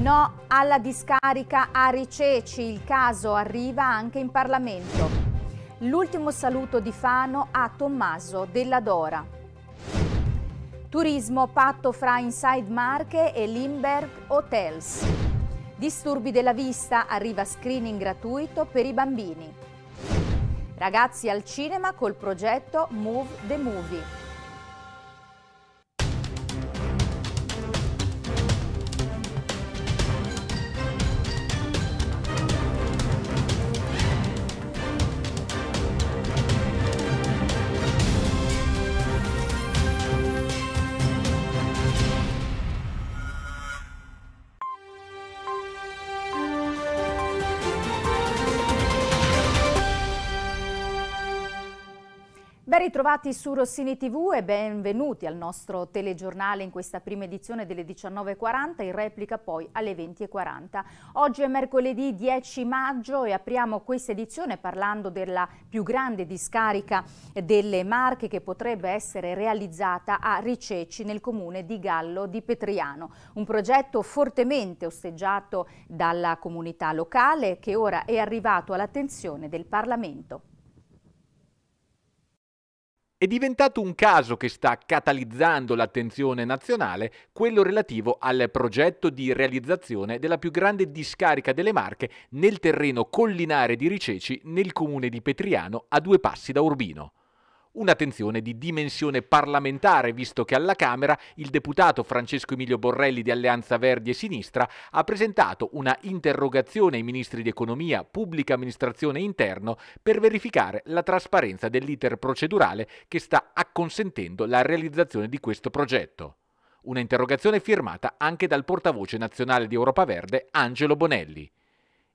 No alla discarica a Riceci, il caso arriva anche in Parlamento. L'ultimo saluto di Fano a Tommaso della Dora. Turismo patto fra Inside Marche e Limberg Hotels. Disturbi della vista, arriva screening gratuito per i bambini. Ragazzi al cinema col progetto Move the Movie. Ben ritrovati su Rossini TV e benvenuti al nostro telegiornale in questa prima edizione delle 19.40, in replica poi alle 20.40. Oggi è mercoledì 10 maggio e apriamo questa edizione parlando della più grande discarica delle Marche che potrebbe essere realizzata a Riceci nel comune di Gallo di Petriano. Un progetto fortemente osteggiato dalla comunità locale che ora è arrivato all'attenzione del Parlamento. È diventato un caso che sta catalizzando l'attenzione nazionale, quello relativo al progetto di realizzazione della più grande discarica delle Marche nel terreno collinare di Riceci nel comune di Petriano a due passi da Urbino. Un'attenzione di dimensione parlamentare, visto che alla Camera il deputato Francesco Emilio Borrelli di Alleanza Verdi e Sinistra ha presentato una interrogazione ai ministri di Economia, Pubblica Amministrazione e Interno per verificare la trasparenza dell'iter procedurale che sta acconsentendo la realizzazione di questo progetto. Una interrogazione firmata anche dal portavoce nazionale di Europa Verde Angelo Bonelli.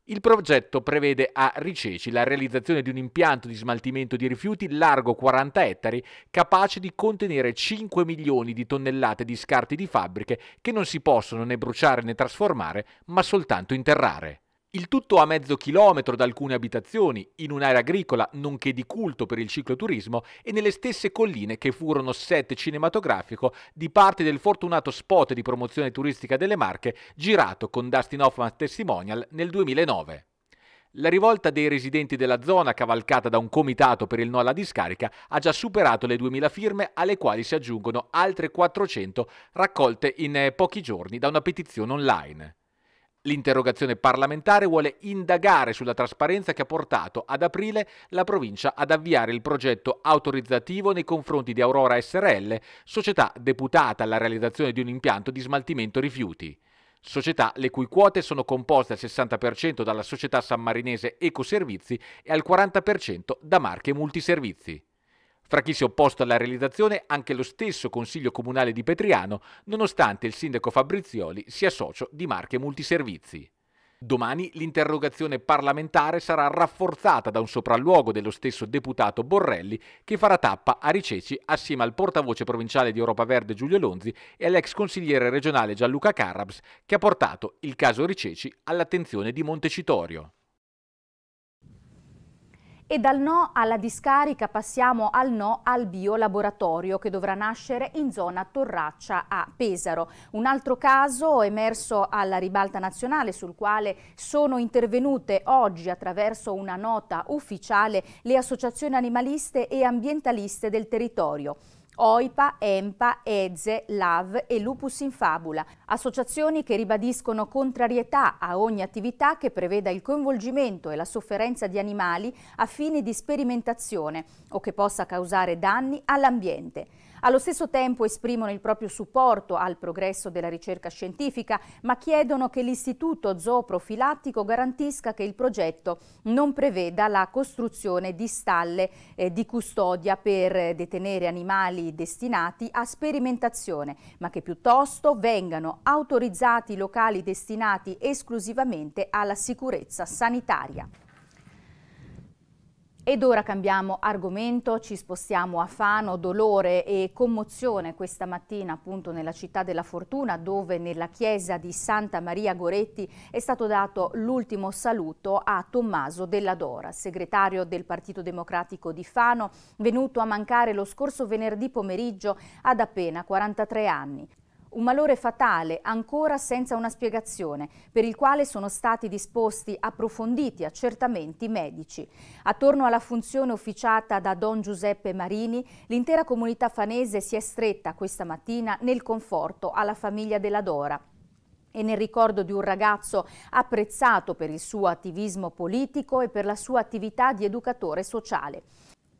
Il progetto prevede a Riceci la realizzazione di un impianto di smaltimento di rifiuti largo 40 ettari capace di contenere 5 milioni di tonnellate di scarti di fabbriche che non si possono né bruciare né trasformare ma soltanto interrare. Il tutto a mezzo chilometro da alcune abitazioni, in un'area agricola nonché di culto per il cicloturismo e nelle stesse colline che furono set cinematografico di parte del fortunato spot di promozione turistica delle Marche girato con Dustin Hoffman Testimonial nel 2009. La rivolta dei residenti della zona, cavalcata da un comitato per il no alla discarica, ha già superato le 2000 firme, alle quali si aggiungono altre 400 raccolte in eh, pochi giorni da una petizione online. L'interrogazione parlamentare vuole indagare sulla trasparenza che ha portato ad aprile la provincia ad avviare il progetto autorizzativo nei confronti di Aurora SRL, società deputata alla realizzazione di un impianto di smaltimento rifiuti. Società le cui quote sono composte al 60% dalla società sammarinese Ecoservizi e al 40% da marche multiservizi. Fra chi si è opposto alla realizzazione anche lo stesso Consiglio Comunale di Petriano, nonostante il sindaco Fabrizioli sia socio di Marche Multiservizi. Domani l'interrogazione parlamentare sarà rafforzata da un sopralluogo dello stesso deputato Borrelli che farà tappa a Riceci assieme al portavoce provinciale di Europa Verde Giulio Lonzi e all'ex consigliere regionale Gianluca Carrabs che ha portato il caso Riceci all'attenzione di Montecitorio. E dal no alla discarica passiamo al no al biolaboratorio che dovrà nascere in zona Torraccia a Pesaro. Un altro caso emerso alla ribalta nazionale sul quale sono intervenute oggi attraverso una nota ufficiale le associazioni animaliste e ambientaliste del territorio. OIPA, EMPA, EZE, LAV e Lupus in Fabula, associazioni che ribadiscono contrarietà a ogni attività che preveda il coinvolgimento e la sofferenza di animali a fini di sperimentazione o che possa causare danni all'ambiente. Allo stesso tempo esprimono il proprio supporto al progresso della ricerca scientifica, ma chiedono che l'istituto zooprofilattico garantisca che il progetto non preveda la costruzione di stalle eh, di custodia per detenere animali destinati a sperimentazione, ma che piuttosto vengano autorizzati locali destinati esclusivamente alla sicurezza sanitaria. Ed ora cambiamo argomento, ci spostiamo a Fano, dolore e commozione questa mattina appunto nella città della Fortuna dove nella chiesa di Santa Maria Goretti è stato dato l'ultimo saluto a Tommaso Della Dora, segretario del Partito Democratico di Fano, venuto a mancare lo scorso venerdì pomeriggio ad appena 43 anni un malore fatale ancora senza una spiegazione, per il quale sono stati disposti approfonditi accertamenti medici. Attorno alla funzione officiata da Don Giuseppe Marini, l'intera comunità fanese si è stretta questa mattina nel conforto alla famiglia della Dora, e nel ricordo di un ragazzo apprezzato per il suo attivismo politico e per la sua attività di educatore sociale.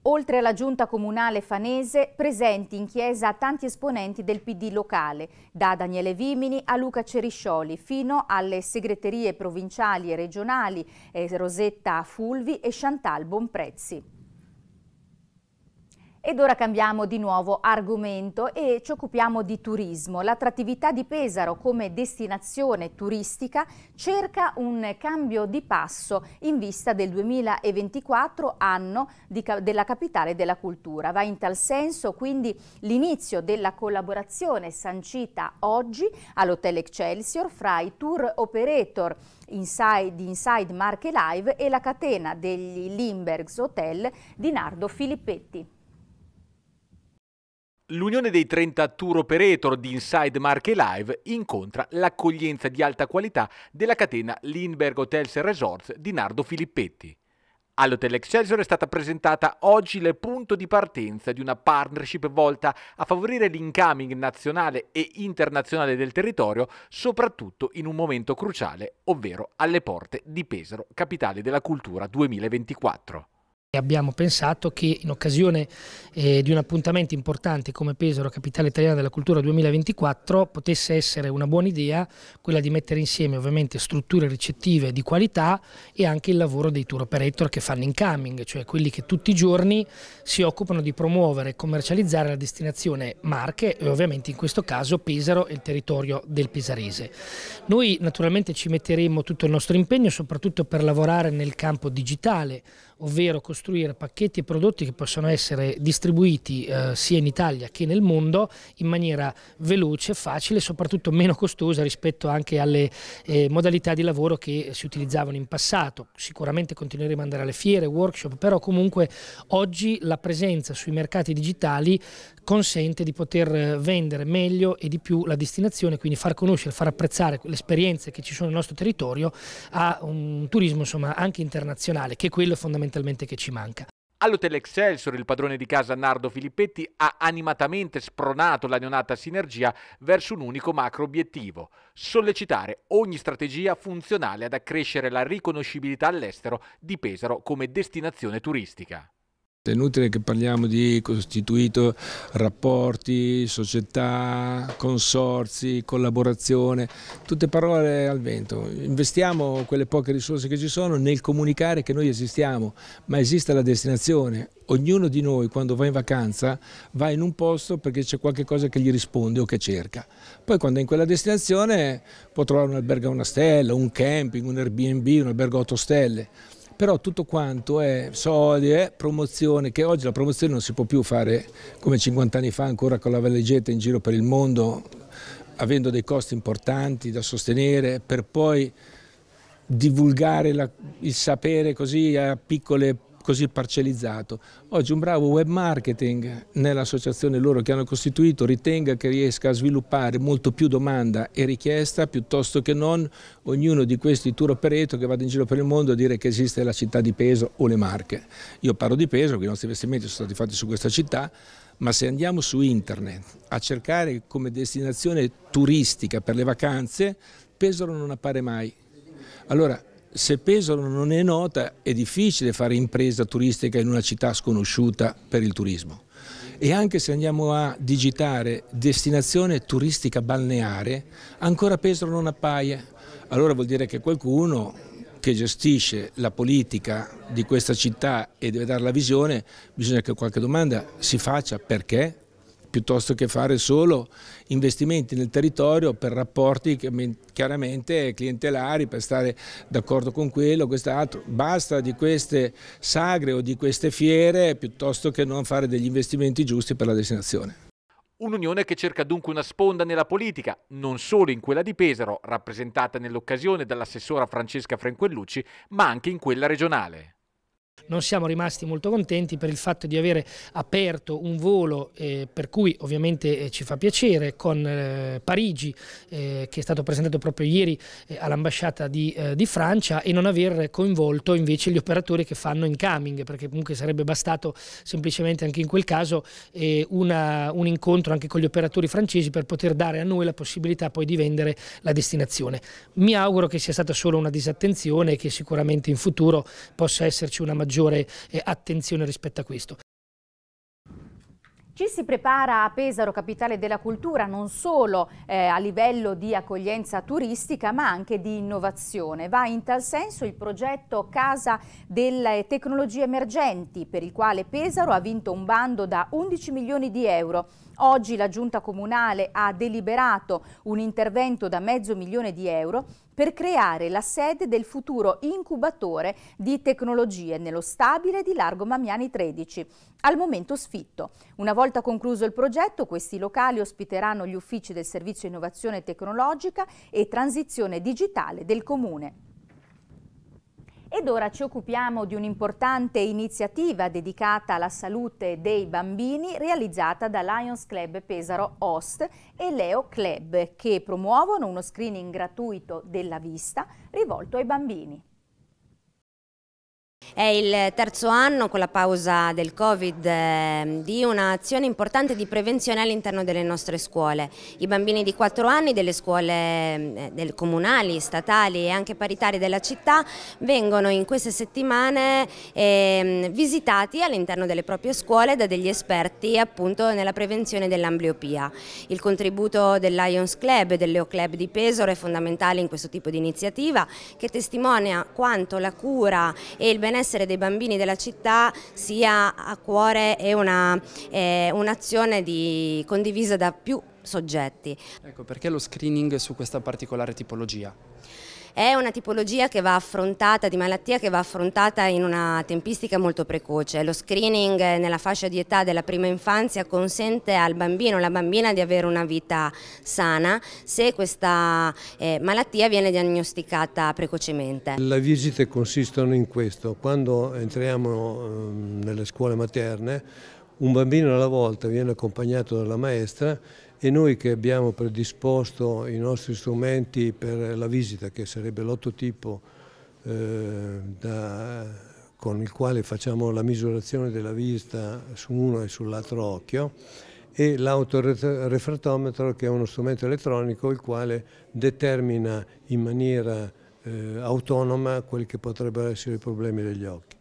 Oltre alla giunta comunale fanese, presenti in chiesa tanti esponenti del PD locale, da Daniele Vimini a Luca Ceriscioli, fino alle segreterie provinciali e regionali eh, Rosetta Fulvi e Chantal Bonprezzi. Ed ora cambiamo di nuovo argomento e ci occupiamo di turismo. L'attrattività di Pesaro come destinazione turistica cerca un cambio di passo in vista del 2024, anno di, della capitale della cultura. Va in tal senso quindi l'inizio della collaborazione sancita oggi all'Hotel Excelsior fra i tour operator Inside, di Inside Marche Live e la catena degli Limbergs Hotel di Nardo Filippetti. L'unione dei 30 tour operator di Inside Marche Live incontra l'accoglienza di alta qualità della catena Lindbergh Hotels Resorts di Nardo Filippetti. All'Hotel Excelsior è stata presentata oggi il punto di partenza di una partnership volta a favorire l'incoming nazionale e internazionale del territorio, soprattutto in un momento cruciale, ovvero alle porte di Pesaro, capitale della cultura 2024. Abbiamo pensato che in occasione eh, di un appuntamento importante come Pesaro, capitale italiana della cultura 2024, potesse essere una buona idea quella di mettere insieme ovviamente strutture ricettive di qualità e anche il lavoro dei tour operator che fanno in coming, cioè quelli che tutti i giorni si occupano di promuovere e commercializzare la destinazione Marche e ovviamente in questo caso Pesaro e il territorio del Pesarese. Noi naturalmente ci metteremo tutto il nostro impegno soprattutto per lavorare nel campo digitale, ovvero costruire pacchetti e prodotti che possono essere distribuiti eh, sia in Italia che nel mondo in maniera veloce, facile e soprattutto meno costosa rispetto anche alle eh, modalità di lavoro che si utilizzavano in passato. Sicuramente continueremo ad andare alle fiere, workshop, però comunque oggi la presenza sui mercati digitali consente di poter eh, vendere meglio e di più la destinazione, quindi far conoscere, far apprezzare le esperienze che ci sono nel nostro territorio a un turismo insomma, anche internazionale, che è quello fondamentalmente che ci manca. All'Hotel Excelsior il padrone di casa Nardo Filippetti ha animatamente spronato la neonata sinergia verso un unico macro obiettivo, sollecitare ogni strategia funzionale ad accrescere la riconoscibilità all'estero di Pesaro come destinazione turistica. È inutile che parliamo di costituito rapporti, società, consorzi, collaborazione, tutte parole al vento. Investiamo quelle poche risorse che ci sono nel comunicare che noi esistiamo, ma esiste la destinazione. Ognuno di noi quando va in vacanza va in un posto perché c'è qualche cosa che gli risponde o che cerca. Poi quando è in quella destinazione può trovare un albergo a una stella, un camping, un Airbnb, un albergo a otto stelle però tutto quanto è soldi, è promozione, che oggi la promozione non si può più fare come 50 anni fa ancora con la valigetta in giro per il mondo, avendo dei costi importanti da sostenere per poi divulgare la, il sapere così a piccole così parcellizzato. Oggi un bravo web marketing nell'associazione loro che hanno costituito ritenga che riesca a sviluppare molto più domanda e richiesta piuttosto che non ognuno di questi tour operator che vada in giro per il mondo a dire che esiste la città di Peso o le Marche. Io parlo di Peso, che i nostri investimenti sono stati fatti su questa città, ma se andiamo su internet a cercare come destinazione turistica per le vacanze, Pesaro non appare mai. Allora, se Pesaro non è nota è difficile fare impresa turistica in una città sconosciuta per il turismo e anche se andiamo a digitare destinazione turistica balneare, ancora Pesaro non appaia. Allora vuol dire che qualcuno che gestisce la politica di questa città e deve dare la visione, bisogna che qualche domanda si faccia perché piuttosto che fare solo investimenti nel territorio per rapporti chiaramente clientelari, per stare d'accordo con quello, quest'altro. Basta di queste sagre o di queste fiere piuttosto che non fare degli investimenti giusti per la destinazione. Un'unione che cerca dunque una sponda nella politica, non solo in quella di Pesaro, rappresentata nell'occasione dall'assessora Francesca Franquellucci, ma anche in quella regionale. Non siamo rimasti molto contenti per il fatto di avere aperto un volo eh, per cui ovviamente eh, ci fa piacere con eh, Parigi eh, che è stato presentato proprio ieri eh, all'ambasciata di, eh, di, Francia e non aver coinvolto invece gli operatori che fanno incoming perché comunque sarebbe bastato semplicemente anche in quel caso una, un incontro anche con gli operatori francesi per poter dare a noi la possibilità poi di vendere la destinazione. Mi auguro che sia stata solo una disattenzione e che sicuramente in futuro possa esserci una maggiore maggiore eh, attenzione rispetto a questo. Ci si prepara a Pesaro, capitale della cultura, non solo eh, a livello di accoglienza turistica, ma anche di innovazione. Va in tal senso il progetto Casa delle Tecnologie Emergenti, per il quale Pesaro ha vinto un bando da 11 milioni di euro. Oggi la Giunta Comunale ha deliberato un intervento da mezzo milione di euro per creare la sede del futuro incubatore di tecnologie nello stabile di Largo Mamiani 13, al momento sfitto. Una volta concluso il progetto, questi locali ospiteranno gli uffici del Servizio Innovazione Tecnologica e Transizione Digitale del Comune. Ed ora ci occupiamo di un'importante iniziativa dedicata alla salute dei bambini realizzata da Lions Club Pesaro Host e Leo Club che promuovono uno screening gratuito della vista rivolto ai bambini. È il terzo anno con la pausa del Covid ehm, di un'azione importante di prevenzione all'interno delle nostre scuole. I bambini di 4 anni delle scuole ehm, del comunali, statali e anche paritarie della città vengono in queste settimane ehm, visitati all'interno delle proprie scuole da degli esperti appunto nella prevenzione dell'ambliopia. Il contributo del Lions Club e del Leo Club di Pesaro è fondamentale in questo tipo di iniziativa che testimonia quanto la cura e il benessere benessere dei bambini della città sia a cuore e eh, un'azione eh, un condivisa da più soggetti. Ecco, perché lo screening su questa particolare tipologia? È una tipologia che va affrontata, di malattia che va affrontata in una tempistica molto precoce. Lo screening nella fascia di età della prima infanzia consente al bambino o alla bambina di avere una vita sana se questa eh, malattia viene diagnosticata precocemente. Le visite consistono in questo, quando entriamo eh, nelle scuole materne un bambino alla volta viene accompagnato dalla maestra e noi che abbiamo predisposto i nostri strumenti per la visita, che sarebbe l'ottotipo eh, con il quale facciamo la misurazione della vista su uno e sull'altro occhio, e l'autorefratometro che è uno strumento elettronico il quale determina in maniera eh, autonoma quelli che potrebbero essere i problemi degli occhi.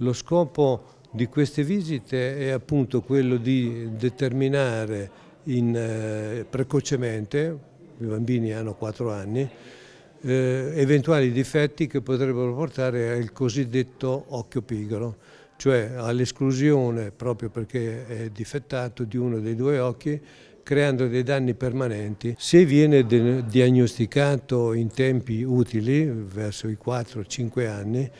Lo scopo di queste visite è appunto quello di determinare in, eh, precocemente, i bambini hanno 4 anni, eh, eventuali difetti che potrebbero portare al cosiddetto occhio pigro, cioè all'esclusione proprio perché è difettato di uno dei due occhi creando dei danni permanenti. Se viene diagnosticato in tempi utili, verso i 4-5 anni,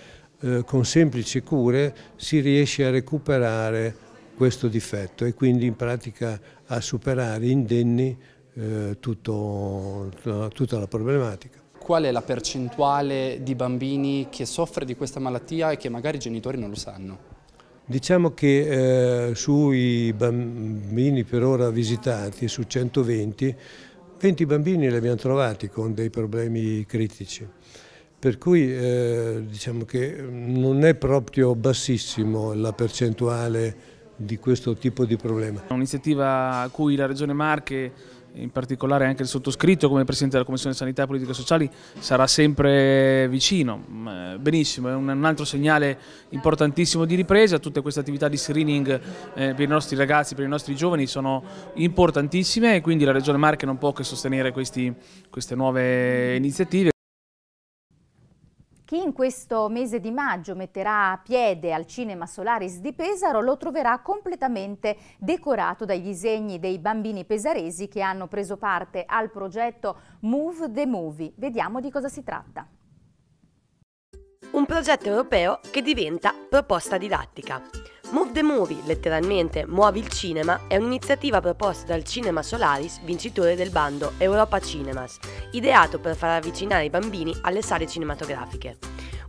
eh, con semplici cure si riesce a recuperare questo difetto e quindi in pratica a superare indenni eh, tutto, tutta la problematica. Qual è la percentuale di bambini che soffre di questa malattia e che magari i genitori non lo sanno? Diciamo che eh, sui bambini per ora visitati, su 120, 20 bambini li abbiamo trovati con dei problemi critici per cui eh, diciamo che non è proprio bassissimo la percentuale di questo tipo di problema. Un'iniziativa a cui la Regione Marche in particolare anche il sottoscritto come Presidente della Commissione Sanità e Politiche Sociali sarà sempre vicino. Mm, eh, benissimo, è un altro segnale importantissimo di ripresa, tutte queste attività di screening eh, per i nostri ragazzi, per i nostri giovani sono importantissime e quindi la Regione Marche non può che sostenere questi, queste nuove iniziative. Chi in questo mese di maggio metterà piede al Cinema Solaris di Pesaro lo troverà completamente decorato dai disegni dei bambini pesaresi che hanno preso parte al progetto Move the Movie. Vediamo di cosa si tratta. Un progetto europeo che diventa proposta didattica. Move the Movie, letteralmente Muovi il cinema, è un'iniziativa proposta dal Cinema Solaris, vincitore del bando Europa Cinemas, ideato per far avvicinare i bambini alle sale cinematografiche.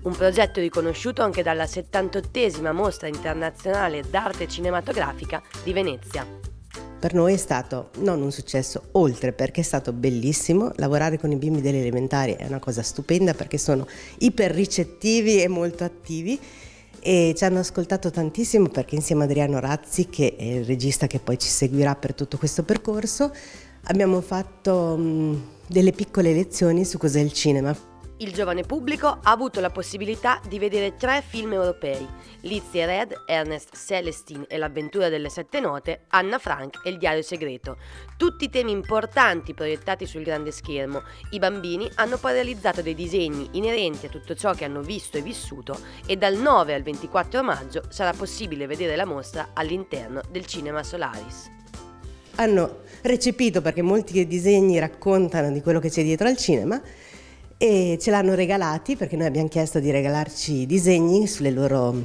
Un progetto riconosciuto anche dalla 78esima Mostra Internazionale d'Arte Cinematografica di Venezia. Per noi è stato non un successo oltre perché è stato bellissimo, lavorare con i bimbi delle elementari è una cosa stupenda perché sono iper ricettivi e molto attivi e ci hanno ascoltato tantissimo perché insieme a Adriano Razzi che è il regista che poi ci seguirà per tutto questo percorso abbiamo fatto mm, delle piccole lezioni su cos'è il cinema. Il giovane pubblico ha avuto la possibilità di vedere tre film europei, Lizzie Red, Ernest Celestine e l'avventura delle sette note, Anna Frank e il diario segreto. Tutti temi importanti proiettati sul grande schermo. I bambini hanno poi realizzato dei disegni inerenti a tutto ciò che hanno visto e vissuto e dal 9 al 24 maggio sarà possibile vedere la mostra all'interno del Cinema Solaris. Hanno ah recepito perché molti disegni raccontano di quello che c'è dietro al cinema e ce l'hanno regalati perché noi abbiamo chiesto di regalarci disegni sulle loro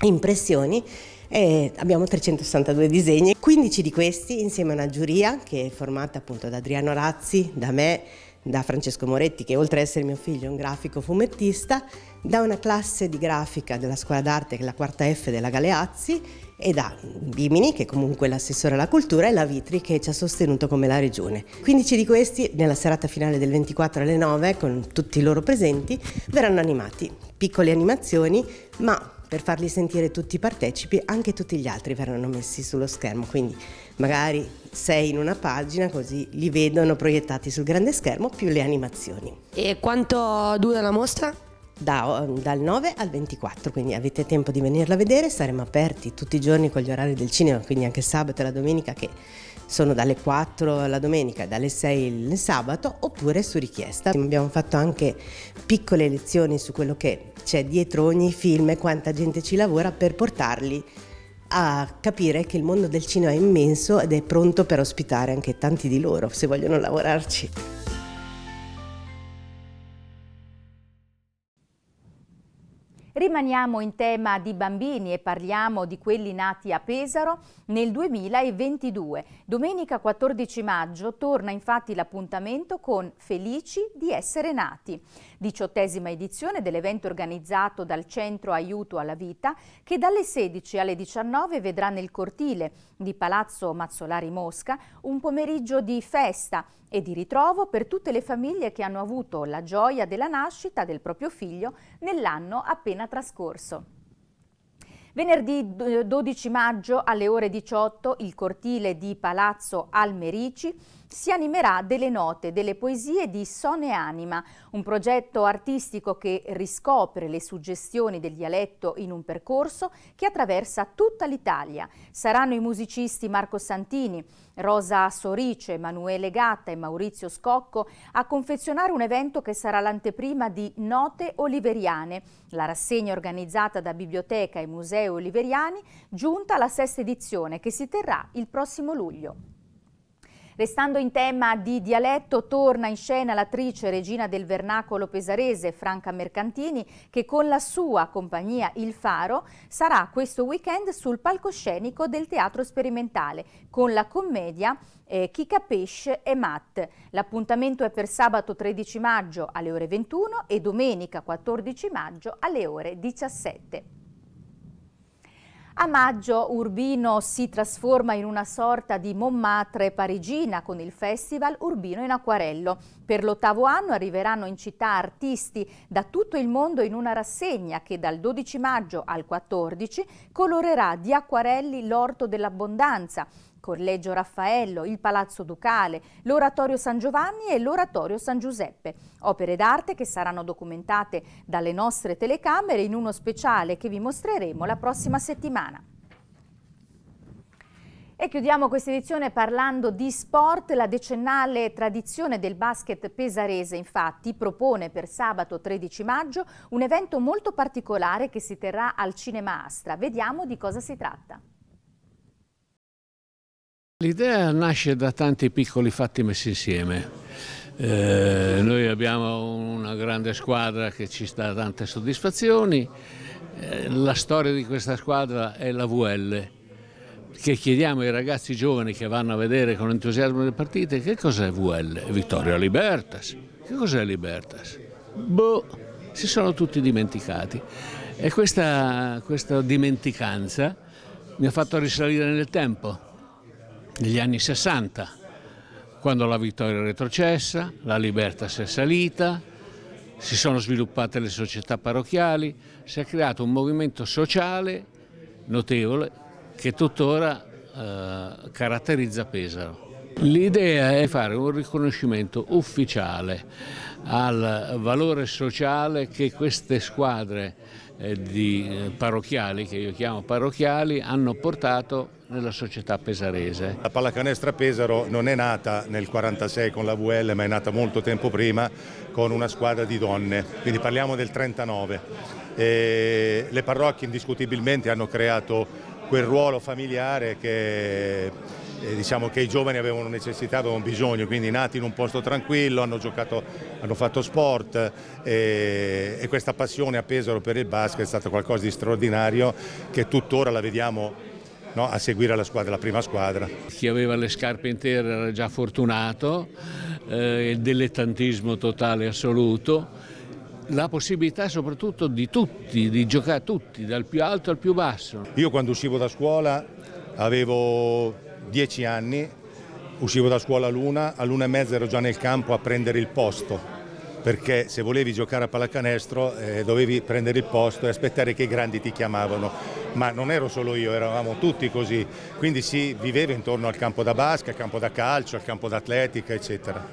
impressioni e abbiamo 362 disegni, 15 di questi insieme a una giuria che è formata appunto da Adriano Razzi, da me, da Francesco Moretti, che oltre ad essere mio figlio è un grafico fumettista, da una classe di grafica della scuola d'arte, che è la quarta F della Galeazzi, e da Bimini, che è comunque l'assessore alla cultura, e la Vitri, che ci ha sostenuto come la regione. 15 di questi, nella serata finale del 24 alle 9, con tutti i loro presenti, verranno animati. Piccole animazioni, ma per farli sentire tutti i partecipi, anche tutti gli altri verranno messi sullo schermo, quindi magari sei in una pagina così li vedono proiettati sul grande schermo più le animazioni. E quanto dura la mostra? Da, ehm, dal 9 al 24, quindi avete tempo di venirla a vedere, saremo aperti tutti i giorni con gli orari del cinema, quindi anche sabato e la domenica che sono dalle 4 la domenica, e dalle 6 il sabato oppure su richiesta. Abbiamo fatto anche piccole lezioni su quello che c'è dietro ogni film e quanta gente ci lavora per portarli a capire che il mondo del cinema è immenso ed è pronto per ospitare anche tanti di loro se vogliono lavorarci. Rimaniamo in tema di bambini e parliamo di quelli nati a Pesaro nel 2022. Domenica 14 maggio torna infatti l'appuntamento con Felici di essere nati, diciottesima edizione dell'evento organizzato dal Centro Aiuto alla Vita che dalle 16 alle 19 vedrà nel cortile di Palazzo Mazzolari Mosca un pomeriggio di festa e di ritrovo per tutte le famiglie che hanno avuto la gioia della nascita del proprio figlio nell'anno appena trascorso. Venerdì 12 maggio alle ore 18 il cortile di Palazzo Almerici si animerà delle note, delle poesie di Sone Anima, un progetto artistico che riscopre le suggestioni del dialetto in un percorso che attraversa tutta l'Italia. Saranno i musicisti Marco Santini, Rosa Sorice, Emanuele Gatta e Maurizio Scocco a confezionare un evento che sarà l'anteprima di Note Oliveriane, la rassegna organizzata da Biblioteca e Museo Oliveriani, giunta alla sesta edizione che si terrà il prossimo luglio. Restando in tema di dialetto, torna in scena l'attrice regina del vernacolo pesarese Franca Mercantini che con la sua compagnia Il Faro sarà questo weekend sul palcoscenico del Teatro Sperimentale con la commedia eh, Chi capisce è Matt. L'appuntamento è per sabato 13 maggio alle ore 21 e domenica 14 maggio alle ore 17. A maggio Urbino si trasforma in una sorta di Montmartre parigina con il Festival Urbino in Acquarello. Per l'ottavo anno arriveranno in città artisti da tutto il mondo in una rassegna che dal 12 maggio al 14 colorerà di acquarelli l'orto dell'abbondanza, Collegio Raffaello, il Palazzo Ducale, l'Oratorio San Giovanni e l'Oratorio San Giuseppe, opere d'arte che saranno documentate dalle nostre telecamere in uno speciale che vi mostreremo la prossima settimana. E chiudiamo questa edizione parlando di sport. La decennale tradizione del basket pesarese infatti propone per sabato 13 maggio un evento molto particolare che si terrà al Cinema Astra. Vediamo di cosa si tratta. L'idea nasce da tanti piccoli fatti messi insieme. Eh, noi abbiamo una grande squadra che ci dà tante soddisfazioni, eh, la storia di questa squadra è la VL, che chiediamo ai ragazzi giovani che vanno a vedere con entusiasmo le partite che cos'è VL, Vittoria Libertas, che cos'è Libertas? Boh, si sono tutti dimenticati e questa, questa dimenticanza mi ha fatto risalire nel tempo negli anni 60, quando la vittoria è retrocessa, la libertà si è salita, si sono sviluppate le società parrocchiali, si è creato un movimento sociale notevole che tuttora eh, caratterizza Pesaro. L'idea è fare un riconoscimento ufficiale al valore sociale che queste squadre eh, di eh, parrocchiali, che io chiamo parrocchiali, hanno portato nella società pesarese. La pallacanestra Pesaro non è nata nel 1946 con la VL, ma è nata molto tempo prima con una squadra di donne, quindi parliamo del 1939. le parrocchie indiscutibilmente hanno creato quel ruolo familiare che eh, diciamo che i giovani avevano necessità, avevano bisogno, quindi nati in un posto tranquillo, hanno giocato, hanno fatto sport eh, e questa passione a Pesaro per il basket è stata qualcosa di straordinario che tuttora la vediamo No, a seguire la, squadra, la, prima squadra. Chi aveva le scarpe intere era già fortunato, eh, il dilettantismo totale assoluto, la possibilità soprattutto di tutti, di giocare tutti, dal più alto al più basso. Io quando uscivo da scuola avevo dieci anni uscivo da scuola a luna, a luna e mezza ero già nel campo a prendere il posto perché se volevi giocare a pallacanestro eh, dovevi prendere il posto e aspettare che i grandi ti chiamavano, ma non ero solo io, eravamo tutti così, quindi si viveva intorno al campo da basca, al campo da calcio, al campo d'atletica, eccetera.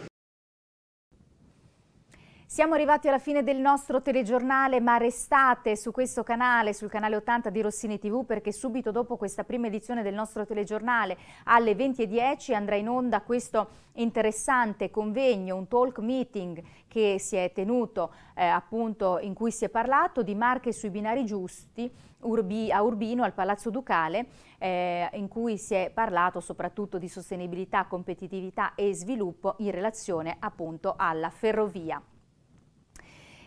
Siamo arrivati alla fine del nostro telegiornale, ma restate su questo canale, sul canale 80 di Rossini TV, perché subito dopo questa prima edizione del nostro telegiornale alle 20.10 andrà in onda questo interessante convegno, un talk meeting che si è tenuto, eh, appunto, in cui si è parlato di marche sui binari giusti Urbi, a Urbino, al Palazzo Ducale, eh, in cui si è parlato soprattutto di sostenibilità, competitività e sviluppo in relazione appunto alla ferrovia.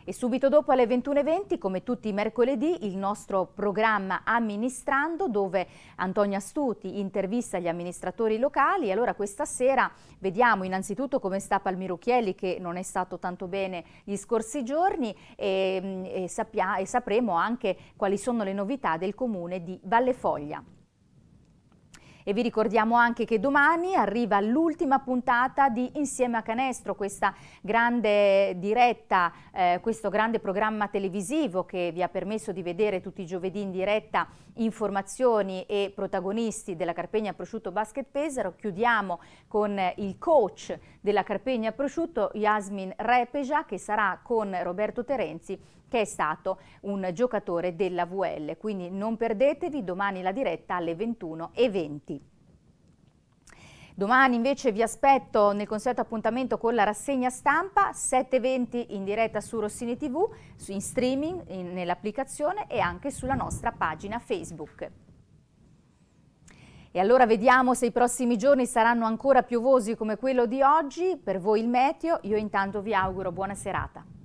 E subito dopo alle 21.20, come tutti i mercoledì, il nostro programma Amministrando, dove Antonio Astuti intervista gli amministratori locali. Allora questa sera vediamo innanzitutto come sta Palmiro Chielli, che non è stato tanto bene gli scorsi giorni, e, mm, e, sappia, e sapremo anche quali sono le novità del comune di Vallefoglia. E vi ricordiamo anche che domani arriva l'ultima puntata di Insieme a Canestro, questa grande diretta, eh, questo grande programma televisivo che vi ha permesso di vedere tutti i giovedì in diretta informazioni e protagonisti della Carpegna Prosciutto Basket Pesaro. Chiudiamo con il coach della Carpegna Prosciutto, Yasmin Repeja, che sarà con Roberto Terenzi che è stato un giocatore della VL. Quindi non perdetevi domani la diretta alle 21.20. Domani invece vi aspetto nel consueto appuntamento con la rassegna stampa 7.20 in diretta su Rossini TV, in streaming, nell'applicazione e anche sulla nostra pagina Facebook. E allora vediamo se i prossimi giorni saranno ancora piovosi come quello di oggi. Per voi il meteo, io intanto vi auguro buona serata.